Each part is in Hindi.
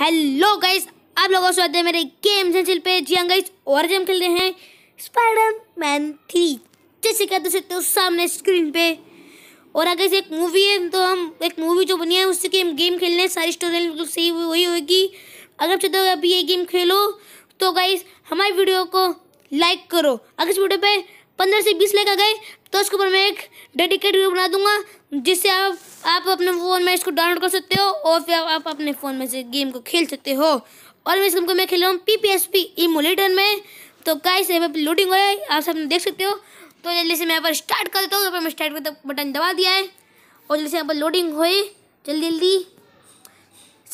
हेलो गाइस आप लोगों से आते हैं मेरे गेम सेंसिल पे जी हाँ गाइस और गेम खेल रहे हैं स्पाइडर मैन थ्री जैसे क्या तो सकते हो सामने स्क्रीन पे और अगर एक मूवी है तो हम एक मूवी जो बनी है उससे कि हम गेम खेल रहे हैं सारी स्टोरी बिल्कुल सही वही होगी अगर चाहते हो अभी ये गेम खेलो तो गाइस हमारी वीडियो को लाइक करो अगर इस वीडियो पर पंद्रह से बीस लेकर गए तो उसके ऊपर मैं एक डेडिकेट वीडियो बना दूंगा जिससे आप आप अपने फ़ोन में इसको डाउनलोड कर सकते हो और फिर आप अपने फ़ोन में से गेम को खेल सकते हो और मैं इस गेम को मैं खेल रहा हूँ P P S P emulator में तो गाइस यहाँ पर लोडिंग हो रहा है आप सब देख सकते हो तो जल्दी से मैं यहाँ पर स्टार्ट कर देता हूँ यहाँ पर मैं स्टार्ट करता बटन दबा दिया है और जल्दी से यहाँ पर लोडिंग हो जल्दी जल्दी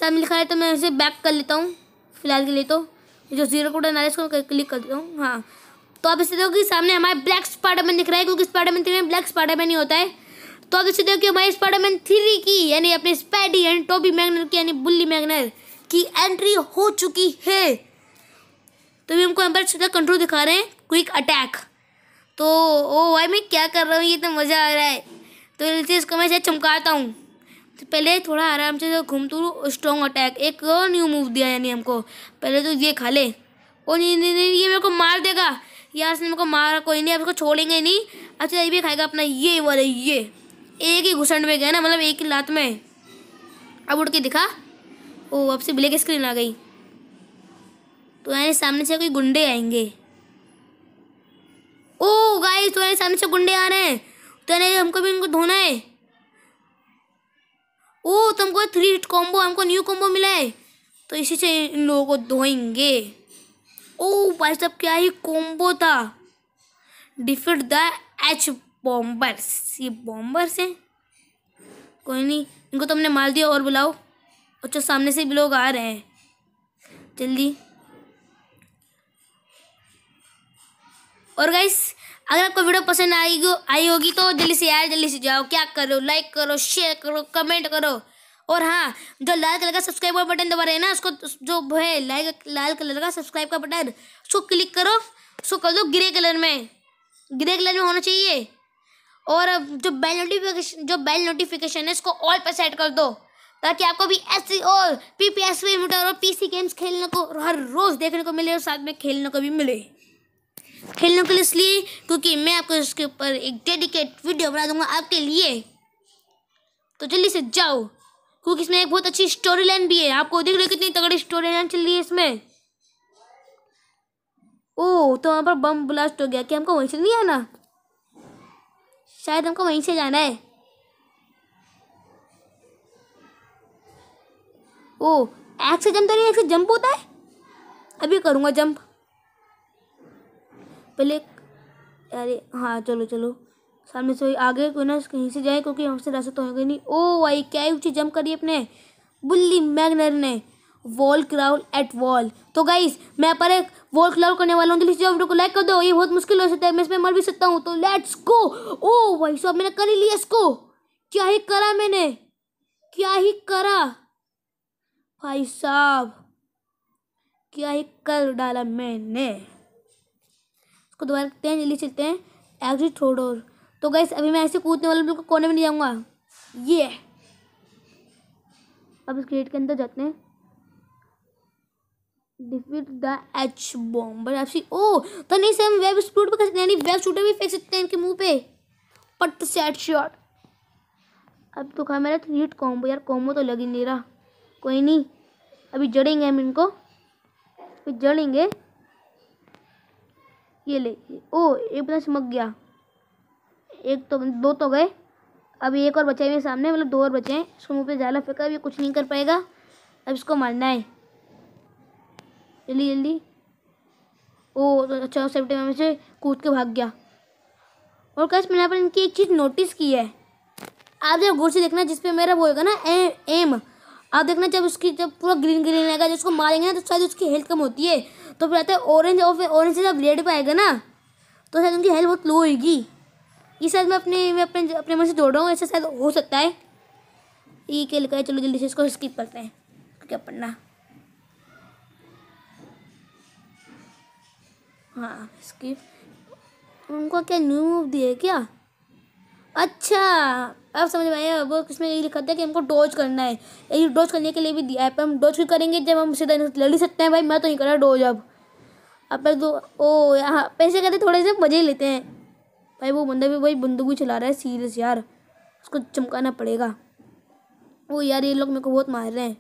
सब लिखा है तो मैं उसे बैक कर लेता हूँ फिलहाल के लिए तो जो जीरो आ रहा है उसको इसको क्लिक कर देता हूँ हाँ तो आप इसे देखो कि सामने हमारे ब्लैक स्पाइडरमैन दिख रहा है क्योंकि स्पाइडरमैन थ्री में ब्लैक स्पाइडरमैन ही होता है तो आप इसे देखो कि हमारे स्पाइडरमैन थ्री की यानी अपने स्पैडी यानी टोबी मैगनर की यानी बुल्ली मैगनर की एंट्री हो चुकी है तो भी हमको यहाँ पर सीधा कंट्रोल दिखा रहे हैं क्विक अटैक तो ओ भाई मैं क्या कर रहा हूँ ये तो मज़ा आ रहा है तो इसको मैं चमकाता हूँ तो पहले थोड़ा आराम से तो घूम तू स्ट्रॉन्ग अटैक एक और न्यू मूव दिया यानी हमको पहले तो ये खा ले ओ नहीं नहीं नहीं ये मेरे को मार देगा यार इसने मेरे को मारा कोई नहीं अब इसको छोड़ेंगे नहीं अच्छा ये भी खाएगा अपना ये वाले ये एक ही घुसंड में गया ना मतलब एक ही लात में अब उड़ के दिखा ओ अब से ब्लैक स्क्रीन आ गई तो यानी सामने से कोई गुंडे आएंगे ओ गाइस तो यानी सामने से गुंडे आ रहे हैं तो यानी हमको भी इनको धोना है ओ तुमको थ्री हिट कॉम्बो हमको न्यू कॉम्बो मिला है तो इसी से इन लोगों को धोएंगे ओ भाई साहब क्या ही कॉम्बो था डिफीट द एच बॉम्बर्स ये बॉम्बर्स हैं कोई नहीं इनको तुमने तो मार दिया और बुलाओ अच्छा सामने से भी लोग आ रहे हैं जल्दी और गाइस अगर आपको वीडियो पसंद आई आई होगी तो जल्दी से यार जल्दी से जाओ क्या करो लाइक करो शेयर करो कमेंट करो और हाँ जो लाल कलर का सब्सक्राइब का बटन दबा रहे हैं ना उसको जो है लाल लाल कलर का सब्सक्राइब का बटन उसको क्लिक करो उसको कर दो ग्रे कलर में ग्रे कलर में होना चाहिए और जो बेल नोटिफिकेशन जो बेल नोटिफिकेशन है इसको ऑल पर सेट कर दो ताकि आपको भी एस सी और पी पी एस और सी गेम्स खेलने को हर रोज़ देखने को मिले और साथ में खेलने को भी मिले खेलने के लिए इसलिए क्योंकि मैं आपको इसके ऊपर एक डेडिकेट वीडियो बना दूंगा आपके लिए तो जल्दी से जाओ क्योंकि इसमें एक बहुत अच्छी स्टोरी लाइन भी है आपको देख रहे कितनी तगड़ी स्टोरी लाइन चल रही है इसमें ओ तो वहाँ पर बम ब्लास्ट हो गया कि हमको वहीं से नहीं आना शायद हमको वहीं से जाना है ओ एक से जम तो नहीं एक से जंप होता है अभी करूँगा जंप पहले अरे हाँ चलो चलो सामने से आगे कोई ना कहीं से जाए क्योंकि हमसे रास्ते तो होंगे नहीं ओ भाई क्या ही ऊँची जंप करी अपने बुल्ली मैगनर ने वॉल क्राउल एट वॉल तो गाइस मैं पर एक वॉल क्राउल करने वाला हूँ जल्दी वीडियो को लाइक कर दो ये बहुत मुश्किल हो सकता है मैं इसमें मर भी सकता हूँ तो लेट्स गो ओ भाई सो मैंने कर ही लिया इसको क्या ही करा मैंने क्या ही करा भाई साहब क्या ही कर डाला मैंने इसको दोबारा चलते हैं एग्जिट थोड़ा तो गैस अभी मैं ऐसे कूदने वाला बिल्कुल कोने में नहीं जाऊँगा ये अब इस क्रेट के अंदर जाते हैं defeat the H bomber F C O तो नहीं सर वेब स्प्रूट पर कर सकते हैं वेब शूटर भी फेंक सकते हैं इनके मुंह पे पट से एट शॉट अब तो कहा मेरा थ्रीट कॉम्बो यार कॉम्बो तो लग ही नहीं रहा कोई नहीं अभी जड़ेंगे हम इनको फिर जड़ेंगे ये ले ओ एक बंदा चमक गया एक तो दो तो गए अब एक और बचे हुए मेरे सामने मतलब दो और बचे हैं इसको मुँह पे जाला फेंका अभी कुछ नहीं कर पाएगा अब इसको मारना है जल्दी जल्दी ओ तो अच्छा सेफ्टी में से कूद के भाग गया और कैसे मैंने पर इनकी एक चीज़ नोटिस की है आप जब गोर से देखना जिस मेरा वो होगा ना ए, एम आप देखना जब उसकी जब पूरा ग्रीन ग्रीन आएगा जब उसको मारेंगे ना तो शायद उसकी हेल्थ कम होती है तो फिर आता है ऑरेंज और फिर ऑरेंज से जब रेड पर आएगा ना तो शायद उनकी हेल्थ बहुत लो होगी ये शायद मैं अपने मैं अपने अपने मन से जोड़ रहा हूँ ऐसा शायद हो सकता है ये क्या लिखा है चलो जल्दी से इसको स्किप करते हैं क्या पढ़ना हाँ स्किप उनको क्या न्यू मूव दिया है क्या अच्छा अब समझ में आया वो किसमें यही लिखा था कि हमको डोज करना है यही डोज करने के लिए भी दिया है पर हम डोज क्यों करेंगे जब हम सीधा लड़ी सकते हैं भाई मैं तो नहीं कर रहा डोज अब अब तो ओ यहाँ पैसे कहते थोड़े से मजे लेते हैं भाई वो बंदा भी भाई बंदूक भी चला रहा है सीरियस यार उसको चमकाना पड़ेगा वो यार ये लोग मेरे को बहुत मार रहे हैं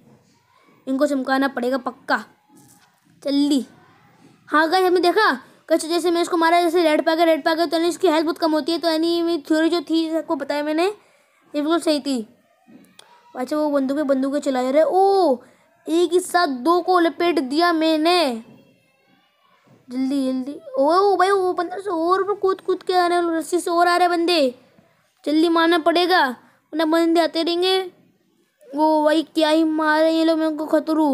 इनको चमकाना पड़ेगा पक्का जल्दी हाँ गाइस हमने देखा कैसे जैसे मैं इसको मारा जैसे रेड पा गया रेड पा गया तो यानी इसकी हेल्थ बहुत कम होती है तो यानी मेरी थ्योरी जो थी आपको बताया मैंने ये बिल्कुल सही थी अच्छा वो बंदूकें बंदूकें चला जा रहे ओ एक ही साथ दो को लपेट दिया मैंने जल्दी जल्दी ओ भाई वो बंदर से तो और में कूद कूद के आ रहे हैं रस्सी से और आ रहे बंदे जल्दी मारना पड़ेगा वरना बंदे आते रहेंगे वो भाई क्या ही मार रहे हैं ये लोग मेरे को खतरू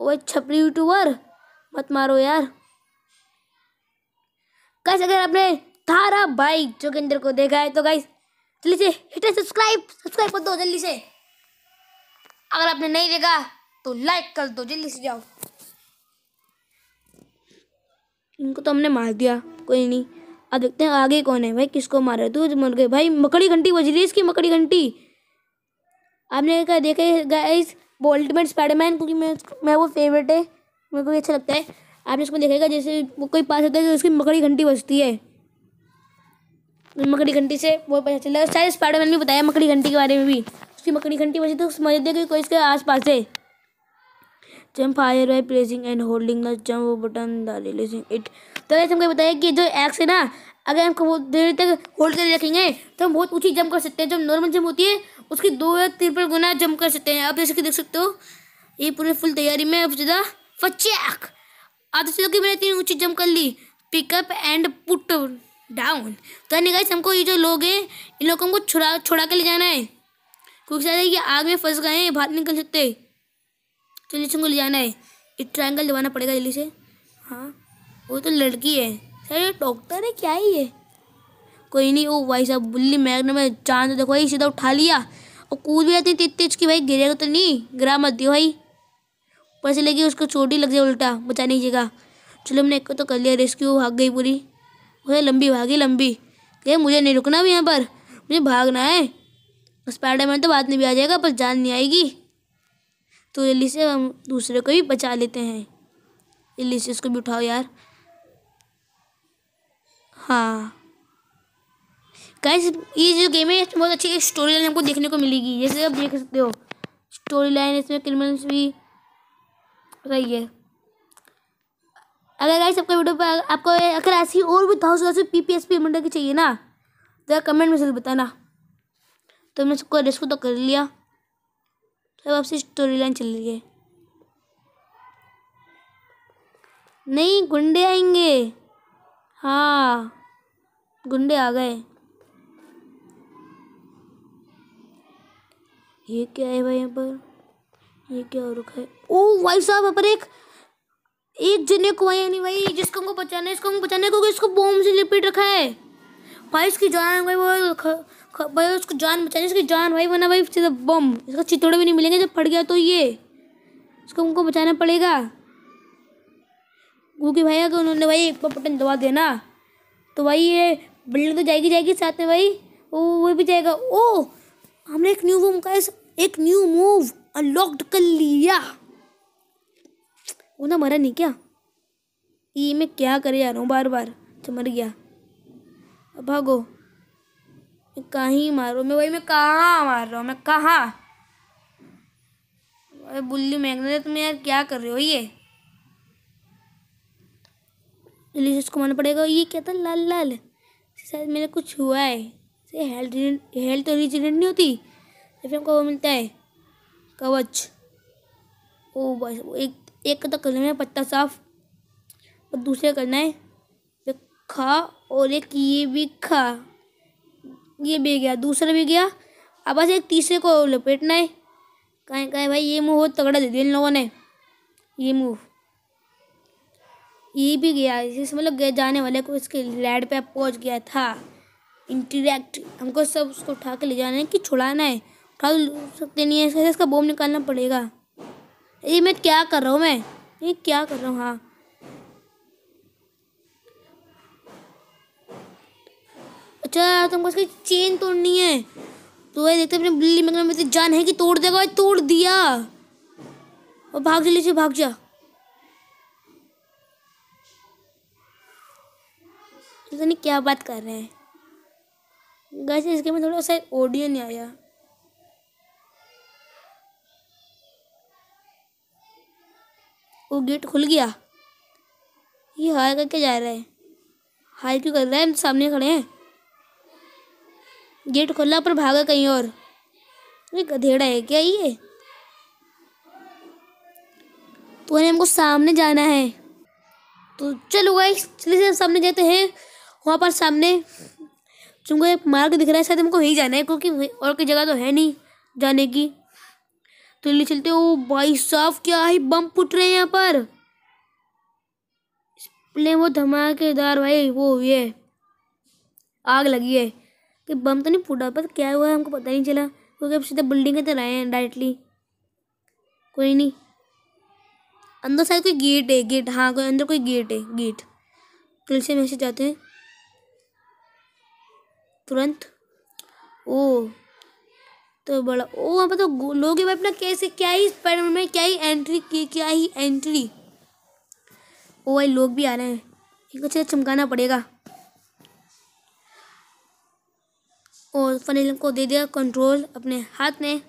ओ भाई छपरी यूट्यूबर मत मारो यार गाइस अगर आपने थारा भाई जोगिंदर को देखा है तो गाइस जल्दी से हिट है सब्सक्राइब सब्सक्राइब कर दो जल्दी से अगर आपने नहीं देखा तो लाइक कर दो जल्दी से जाओ इनको तो हमने मार दिया कोई नहीं अब देखते हैं आगे कौन है भाई किसको मारे तू मर गए भाई मकड़ी घंटी बज रही है इसकी मकड़ी घंटी आपने क्या देखा गाइस इस अल्टीमेट स्पाइडरमैन क्योंकि मैं मैं वो फेवरेट है मेरे को भी अच्छा लगता है आपने उसको देखेगा जैसे वो कोई पास होता है तो उसकी मकड़ी घंटी बजती है मकड़ी घंटी से बहुत पता है शायद स्पाइडरमैन भी बताया मकड़ी घंटी के बारे में भी उसकी मकड़ी घंटी बजी तो समझ दे कि कोई इसके आस पास है jump higher by pressing and holding the jump button the releasing it तो ऐसे हमको बताया कि जो एक्स है ना अगर हमको बहुत देर तक होल्ड करके रखेंगे तो हम बहुत ऊँची जंप कर सकते हैं जो नॉर्मल जंप होती है उसकी दो या त्रिपल गुना जंप कर सकते हैं आप जैसे कि देख सकते हो ये पूरे फुल तैयारी में अब ज़्यादा फचैक आप चलो कि मैंने इतनी ऊँची जंप कर ली पिकअप एंड पुट डाउन तो यानी गाइस हमको ये जो लोग हैं इन लोगों को छुड़ा छुड़ा के ले जाना है क्योंकि शायद ये आग में फंस गए हैं बाहर निकल सकते हैं चलिए चुंगल जाना है एक ट्राइंगल दबाना पड़ेगा जल्दी से हाँ वो तो लड़की है सर ये डॉक्टर है क्या ही है कोई नहीं वो भाई साहब बुल्ली मैगने में चांद देखो भाई सीधा उठा लिया और कूद भी जाती तेज तेज की भाई गिरेगा तो नहीं गिरा मत दियो भाई ऊपर से लगी उसको चोटी लग जाए उल्टा बचा जगह चलो हमने एक को तो कर लिया रेस्क्यू भाग गई पूरी वह लंबी भागी लंबी कह मुझे नहीं रुकना भी यहाँ पर मुझे भागना है में तो बाद में भी आ जाएगा पर जान नहीं आएगी तो इली से हम दूसरे को भी बचा लेते हैं इली से इसको भी उठाओ यार हाँ गाइस ये जो गेम है बहुत अच्छी स्टोरी लाइन हमको देखने को मिलेगी जैसे आप देख सकते हो स्टोरी लाइन इसमें क्रिमिनल्स भी रही है अगर गाइस आपका वीडियो पर आपको अगर ऐसी और भी thousand thousand P P S P मंडल की चाहिए ना तो कमेंट में जरूर बताना तो हमने सबको रेस्क्यू तो कर लिया तब आपसे स्टोरी लाइन चल रही है नहीं गुंडे आएंगे हाँ गुंडे आ गए ये क्या है भाई यहाँ पर ये क्या हो रखा है ओ भाई साहब यहाँ पर एक एक जने को वहीं नहीं भाई जिसको हमको बचाना है इसको हमको बचाने को इसको बॉम्ब से लिपिट रखा है भाई इसकी जान भाई वो भाई उसको जान बचानी उसकी जान भाई वरना भाई सीधा बम इसका चितौड़े भी नहीं मिलेंगे जब फट गया तो ये उसको उनको बचाना पड़ेगा क्योंकि भाई अगर उन्होंने भाई एक बार बटन दबा देना तो भाई ये बिल्डिंग तो जाएगी जाएगी साथ में भाई वो वो भी जाएगा ओ हमने एक न्यू मूव का एक न्यू मूव अनलॉक्ड कर लिया वो ना मरा नहीं क्या ये मैं क्या करे जा रहा हूँ बार बार तो मर गया भागो कहीं मारो मैं वही मैं कहाँ मार रहा हूँ मैं कहाँ अरे बुल्ली मैगनेट तुम यार क्या कर रहे हो ये जल्दी इसको मारना पड़ेगा ये क्या था लाल लाल शायद मेरा कुछ हुआ है से हेल्थ हेल्थ रिजिडेंट नहीं होती तो फिर हमको वो मिलता है कवच ओ बस एक एक तो करना है पत्ता साफ और दूसरे करना है खा और एक ये भी खा ये भी गया दूसरा भी गया अब बस एक तीसरे को लपेटना है कहें कहें भाई ये मूव बहुत तगड़ा दे दिया इन लोगों ने ये मूव ये भी गया इस मतलब गए जाने वाले को इसके लैड पे पहुंच गया था इंटरेक्ट हमको सब उसको उठा के ले जाना है कि छुड़ाना है उठा तो सकते नहीं है इसका बॉम्ब निकालना पड़ेगा ये मैं क्या कर रहा हूँ मैं ये क्या कर रहा हूँ हाँ अच्छा तुमको इसकी चेन तोड़नी है तो ये देखते अपने बिल्ली मगन में जान है कि तोड़ देगा भाई तोड़ दिया और भाग जल्दी से भाग जा नहीं क्या बात कर रहे हैं गैस इसके में थोड़ा सा ऑडियो नहीं आया वो गेट खुल गया ये हाय करके जा रहा है हाय क्यों कर रहा है हम सामने खड़े हैं गेट खोला पर भागा कहीं और ये गधेड़ा है क्या ये तो हमको सामने जाना है तो चलो गाइस चलिए सामने जाते हैं वहाँ पर सामने चूँकि एक मार्ग दिख रहा है शायद हमको वहीं जाना है क्योंकि और कोई जगह तो है नहीं जाने की तो ले चलते हो भाई साफ क्या ही बम फुट रहे हैं यहाँ पर वो धमाकेदार भाई वो ये आग लगी है कि बम तो नहीं फूटा पर क्या हुआ हमको पता नहीं चला क्योंकि अब सीधा बिल्डिंग के तरह आए हैं डायरेक्टली कोई नहीं अंदर शायद कोई गेट है गेट हाँ कोई अंदर कोई गेट है गेट कल से मैसेज आते हैं तुरंत ओ तो बड़ा ओ वहाँ पर तो लोग अपना कैसे क्या ही स्पाइडर में क्या ही एंट्री की क्या ही एंट्री ओ भाई लोग भी आ रहे हैं इनको तो अच्छा चमकाना पड़ेगा और फनील को दे दिया कंट्रोल अपने हाथ में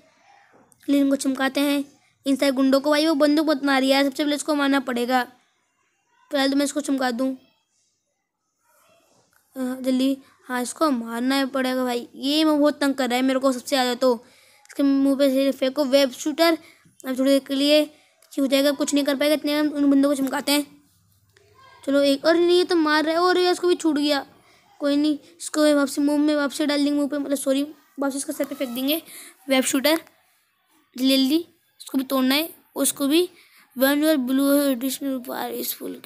फनीलम को चमकाते हैं इन सारे गुंडों को भाई वो बंदूक मत मारी है सबसे पहले इसको मारना पड़ेगा पहले तो मैं इसको चमका दूँ जल्दी हाँ इसको मारना पड़ेगा भाई ये मैं बहुत तंग कर रहा है मेरे को सबसे ज़्यादा तो इसके मुंह पे फेंको वेब शूटर अब थोड़ी देर के लिए हो जाएगा कुछ नहीं कर पाएगा इतने उन बंदों को चमकाते हैं चलो एक और नहीं ये तो मार रहा है और ये इसको भी छूट गया कोई नहीं इसको वापस मुंह में वापस डाल देंगे मुंह पे मतलब सॉरी वापस इसका सर पे फेंक देंगे वेब शूटर जल्दी उसको भी तोड़ना है उसको भी one your blue is full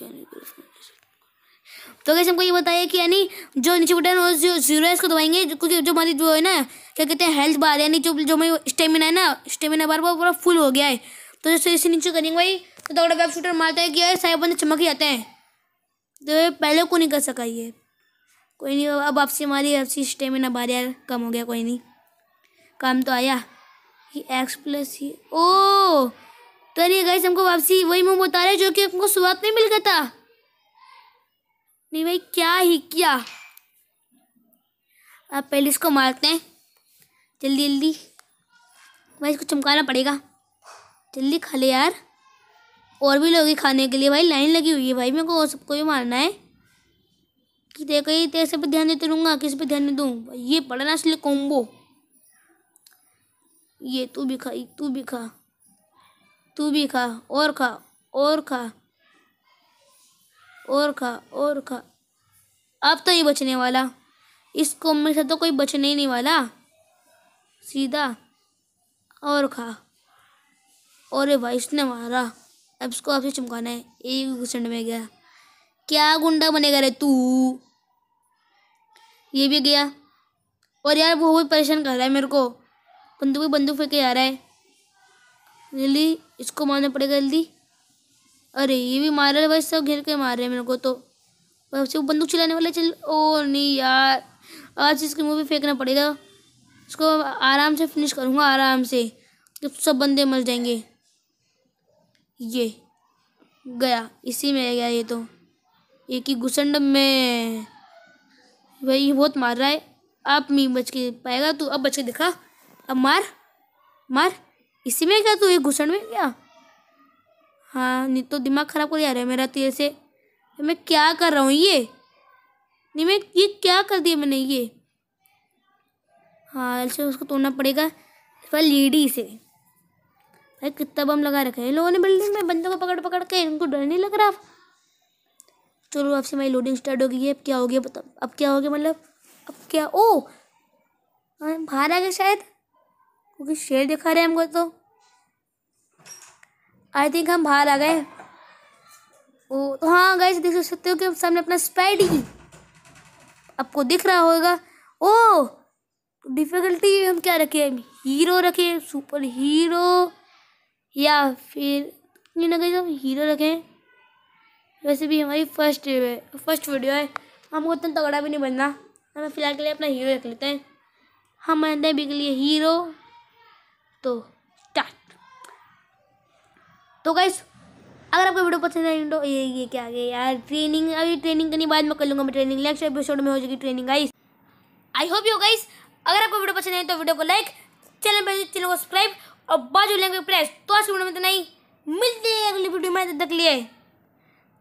तो कैसे हमको ये बताया कि यानी जो नीचे बटन और जो जीरो है इसको दबाएंगे क्योंकि जो हमारी जो है ना क्या कहते हैं हेल्थ बार यानी जो जो हमारी स्टेमिना है ना स्टेमिना बार वो पूरा फुल हो गया है तो जैसे इसे नीचे करेंगे भाई तो तगड़ा वेब शूटर मारता है कि यार सारे बंदे चमक ही आते हैं तो पहले को नहीं कर सका ये कोई नहीं अब आपसे हमारी आपसी स्टेमिना बार यार कम हो गया कोई नहीं काम तो आया एक्स प्लस ही ओ तो अरे गई हमको वापसी वही बता उतारे जो कि हमको शुरुआत नहीं मिल गया था नहीं भाई क्या ही क्या अब पहले इसको मारते हैं जल्दी जल्दी भाई इसको चमकाना पड़ेगा जल्दी खा ले यार और भी लोग खाने के लिए भाई लाइन लगी हुई है भाई मेरे को सबको भी मारना है कि देखो ये कैसे पर ध्यान देते रहूँगा किस पे ध्यान दूँ ये पढ़ना इसलिए कॉम्बो ये तू भी खा तू भी खा तू भी खा और खा और खा और खा और खा अब तो ये बचने वाला इस कॉम्बो से तो कोई बचने ही नहीं वाला सीधा और खा और भाई इसने मारा अब इसको आपसे चमकाना है एक घुसंड में गया क्या गुंडा बनेगा रे तू ये भी गया और यार वो भी परेशान कर रहा है मेरे को बंदूक बंदूक फेंके आ रहा है जल्दी इसको मारना पड़ेगा जल्दी अरे ये भी मार रहा है भाई सब घेर के मार रहे हैं मेरे को तो वैसे वो बंदूक चलाने वाला चल ओ नहीं यार आज इसकी मुँह भी फेंकना पड़ेगा इसको आराम से फिनिश करूँगा आराम से जब सब बंदे मर जाएंगे ये गया इसी में गया ये तो एक ही घुसंड में भाई बहुत मार रहा है अब मी बच के पाएगा तू अब बच के दिखा अब मार मार इसी में क्या तू एक घुसंड में क्या हाँ नहीं तो दिमाग ख़राब कर जा रहा है मेरा तेरे से तो मैं क्या कर रहा हूँ ये नहीं मैं ये क्या कर दिया मैंने ये हाँ ऐसे उसको तोड़ना पड़ेगा फिर लेडी से भाई कितना बम लगा रखा है लोगों ने बिल्डिंग में बंदों को पकड़ पकड़ के इनको डर नहीं लग रहा चलो अब से हमारी लोडिंग स्टार्ट हो गई है अब क्या हो गया बता अब क्या हो गया मतलब अब क्या ओ हाँ, बाहर आ गया शायद क्योंकि शेर दिखा रहे हैं हमको तो आई थिंक हम बाहर आ गए ओ तो हाँ गए देख सकते हो कि सामने अपना स्पैड ही आपको दिख रहा होगा ओ डिफ़िकल्टी हम क्या रखे हैं हीरो रखे सुपर हीरो या फिर ये ना गई हम हीरो रखें वैसे भी हमारी फर्स्ट फर्स्ट वीडियो है हमको उतना तगड़ा भी नहीं बनना हमें फ़िलहाल के लिए अपना हीरो रख लेते हैं हम बनते हैं अभी के लिए हीरो तो स्टार्ट तो गाइस अगर आपको वीडियो पसंद आई तो ये ये क्या आगे यार ट्रेनिंग अभी ट्रेनिंग करनी बाद में कर लूँगा मैं ट्रेनिंग नेक्स्ट एपिसोड में हो जाएगी training guys I hope you guys अगर आपको वीडियो पसंद आई तो वीडियो को लाइक चैनल पर चैनल को सब्सक्राइब और बाजू लेंगे प्रेस तो आज वीडियो में तो नहीं मिलते हैं अगली वीडियो में तब तक लिए